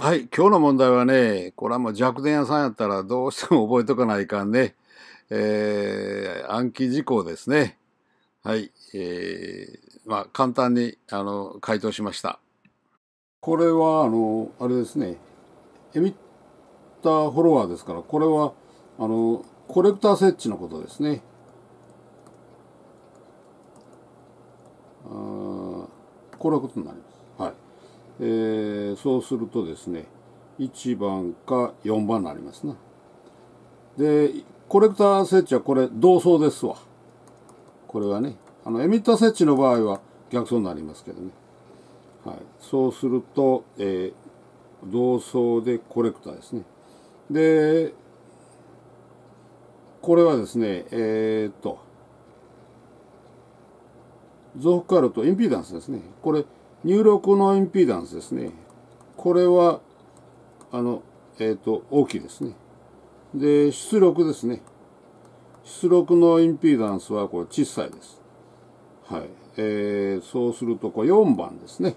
はい、今日の問題はね、これはもう弱点屋さんやったらどうしても覚えとかないかんね。えー、暗記事項ですね。はい、えー、まあ簡単にあの回答しました。これはあのあれですね、エミッターフォロワーですから、これはあのコレクター設置のことですね。あこれはことになります。えー、そうするとですね1番か4番になりますなでコレクター設置はこれ同層ですわこれはねあのエミッター設置の場合は逆層になりますけどね、はい、そうすると、えー、同層でコレクターですねでこれはですねえー、っと増幅カールとインピーダンスですねこれ入力のインピーダンスですね。これは、あの、えっ、ー、と、大きいですね。で、出力ですね。出力のインピーダンスはこれ小さいです。はい。えー、そうすると、これ4番ですね。